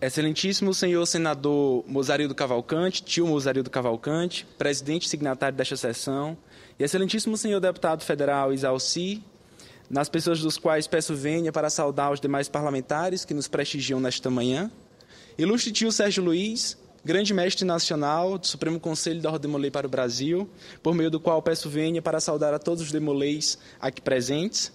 Excelentíssimo senhor senador Mozarildo Cavalcante, tio Mozarildo Cavalcante, presidente signatário desta sessão, e excelentíssimo senhor deputado federal Isalci, nas pessoas dos quais peço venha para saudar os demais parlamentares que nos prestigiam nesta manhã, ilustre tio Sérgio Luiz, grande mestre nacional do Supremo Conselho da Rodemolei para o Brasil, por meio do qual peço venha para saudar a todos os demolês aqui presentes,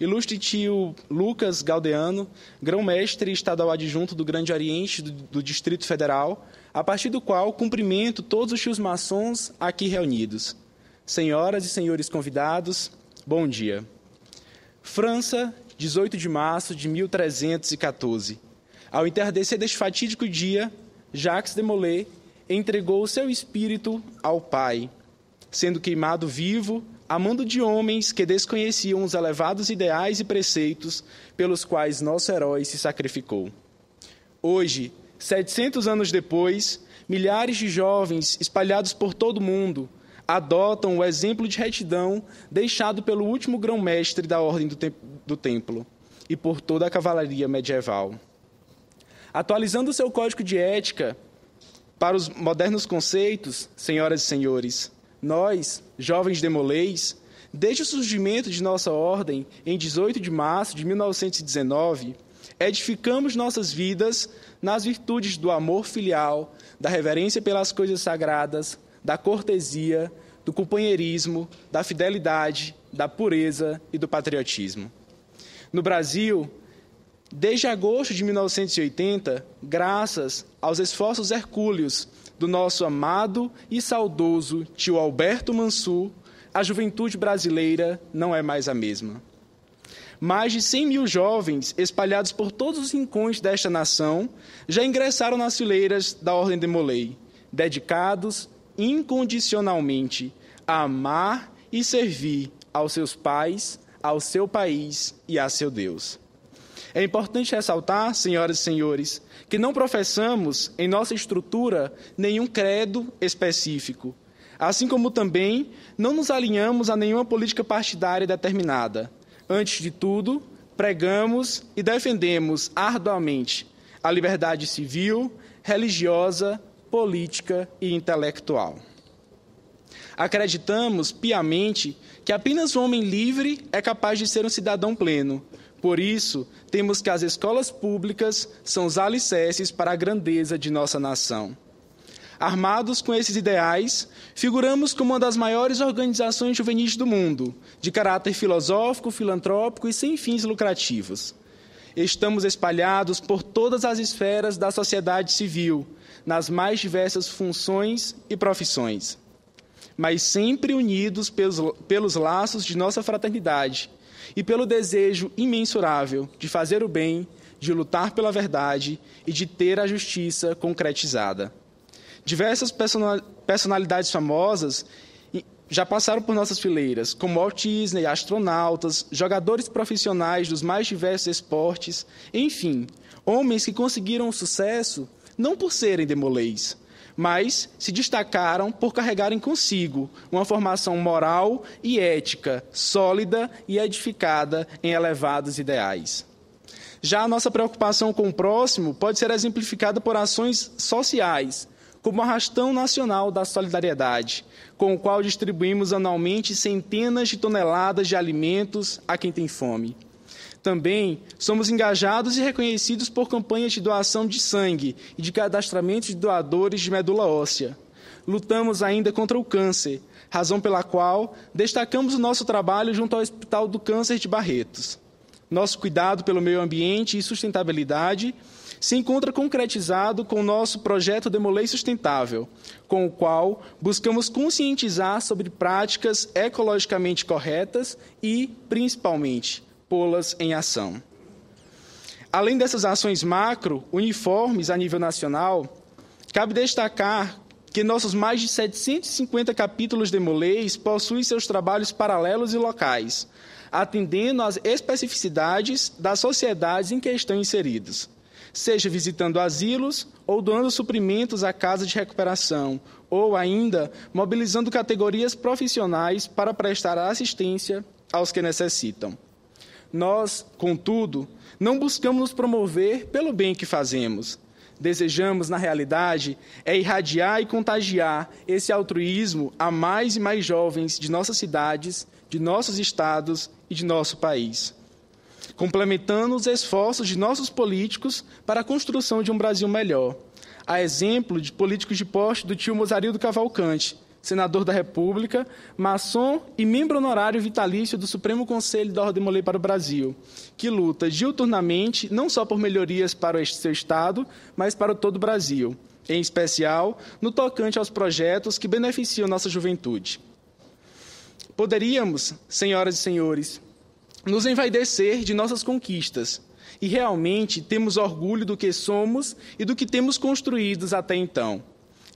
Ilustre tio Lucas Galdeano, grão-mestre estadual adjunto do Grande Oriente do, do Distrito Federal, a partir do qual cumprimento todos os tios maçons aqui reunidos. Senhoras e senhores convidados, bom dia. França, 18 de março de 1314. Ao entardecer deste fatídico dia, Jacques de Molay entregou seu espírito ao Pai sendo queimado vivo, a mando de homens que desconheciam os elevados ideais e preceitos pelos quais nosso herói se sacrificou. Hoje, 700 anos depois, milhares de jovens espalhados por todo o mundo adotam o exemplo de retidão deixado pelo último grão-mestre da Ordem do, do Templo e por toda a cavalaria medieval. Atualizando seu código de ética para os modernos conceitos, senhoras e senhores, nós, jovens demolês, desde o surgimento de nossa ordem, em 18 de março de 1919, edificamos nossas vidas nas virtudes do amor filial, da reverência pelas coisas sagradas, da cortesia, do companheirismo, da fidelidade, da pureza e do patriotismo. No Brasil, Desde agosto de 1980, graças aos esforços hercúleos do nosso amado e saudoso tio Alberto Mansur, a juventude brasileira não é mais a mesma. Mais de 100 mil jovens, espalhados por todos os rincões desta nação, já ingressaram nas fileiras da Ordem de Molay, dedicados incondicionalmente a amar e servir aos seus pais, ao seu país e a seu Deus. É importante ressaltar, senhoras e senhores, que não professamos em nossa estrutura nenhum credo específico, assim como também não nos alinhamos a nenhuma política partidária determinada. Antes de tudo, pregamos e defendemos arduamente a liberdade civil, religiosa, política e intelectual. Acreditamos piamente que apenas o homem livre é capaz de ser um cidadão pleno, por isso, temos que as escolas públicas são os alicerces para a grandeza de nossa nação. Armados com esses ideais, figuramos como uma das maiores organizações juvenis do mundo, de caráter filosófico, filantrópico e sem fins lucrativos. Estamos espalhados por todas as esferas da sociedade civil, nas mais diversas funções e profissões, mas sempre unidos pelos, pelos laços de nossa fraternidade, e pelo desejo imensurável de fazer o bem, de lutar pela verdade e de ter a justiça concretizada. Diversas personalidades famosas já passaram por nossas fileiras, como Walt Disney, astronautas, jogadores profissionais dos mais diversos esportes, enfim, homens que conseguiram o sucesso não por serem demolês, mas se destacaram por carregarem consigo uma formação moral e ética sólida e edificada em elevados ideais. Já a nossa preocupação com o próximo pode ser exemplificada por ações sociais, como o Arrastão Nacional da Solidariedade, com o qual distribuímos anualmente centenas de toneladas de alimentos a quem tem fome. Também somos engajados e reconhecidos por campanhas de doação de sangue e de cadastramento de doadores de medula óssea. Lutamos ainda contra o câncer, razão pela qual destacamos o nosso trabalho junto ao Hospital do Câncer de Barretos. Nosso cuidado pelo meio ambiente e sustentabilidade se encontra concretizado com o nosso projeto Demolei Sustentável, com o qual buscamos conscientizar sobre práticas ecologicamente corretas e, principalmente, pô-las em ação. Além dessas ações macro, uniformes a nível nacional, cabe destacar que nossos mais de 750 capítulos de Moleis possuem seus trabalhos paralelos e locais, atendendo às especificidades das sociedades em que estão inseridos, seja visitando asilos ou doando suprimentos à casa de recuperação, ou ainda mobilizando categorias profissionais para prestar assistência aos que necessitam. Nós, contudo, não buscamos nos promover pelo bem que fazemos. Desejamos, na realidade, é irradiar e contagiar esse altruísmo a mais e mais jovens de nossas cidades, de nossos estados e de nosso país complementando os esforços de nossos políticos para a construção de um Brasil melhor. A exemplo de políticos de poste do tio Mozarildo Cavalcante, senador da República, maçom e membro honorário vitalício do Supremo Conselho da Ordem Molei para o Brasil, que luta diuturnamente não só por melhorias para o seu Estado, mas para todo o Brasil, em especial no tocante aos projetos que beneficiam nossa juventude. Poderíamos, senhoras e senhores, nos envaidecer de nossas conquistas, e realmente temos orgulho do que somos e do que temos construídos até então.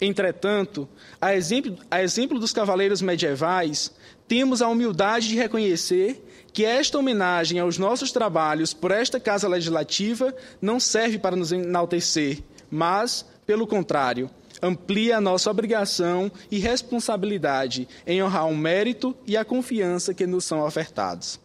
Entretanto, a exemplo, a exemplo dos cavaleiros medievais, temos a humildade de reconhecer que esta homenagem aos nossos trabalhos por esta Casa Legislativa não serve para nos enaltecer, mas, pelo contrário, amplia a nossa obrigação e responsabilidade em honrar o mérito e a confiança que nos são ofertados.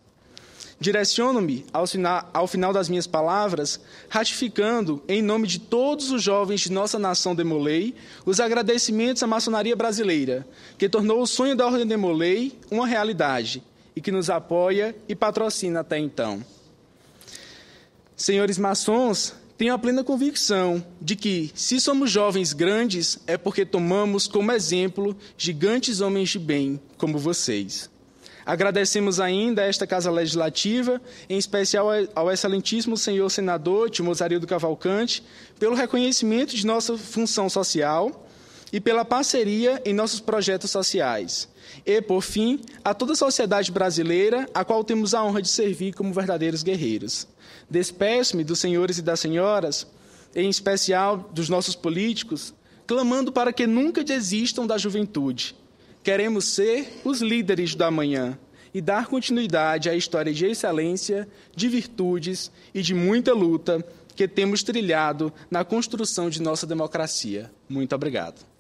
Direciono-me ao, ao final das minhas palavras, ratificando, em nome de todos os jovens de nossa nação Demolei, os agradecimentos à maçonaria brasileira, que tornou o sonho da Ordem Demolei uma realidade e que nos apoia e patrocina até então. Senhores maçons, tenho a plena convicção de que, se somos jovens grandes, é porque tomamos como exemplo gigantes homens de bem como vocês. Agradecemos ainda a esta Casa Legislativa, em especial ao excelentíssimo senhor senador do Cavalcante, pelo reconhecimento de nossa função social e pela parceria em nossos projetos sociais. E, por fim, a toda a sociedade brasileira, a qual temos a honra de servir como verdadeiros guerreiros. Despeço-me dos senhores e das senhoras, em especial dos nossos políticos, clamando para que nunca desistam da juventude Queremos ser os líderes da manhã e dar continuidade à história de excelência, de virtudes e de muita luta que temos trilhado na construção de nossa democracia. Muito obrigado.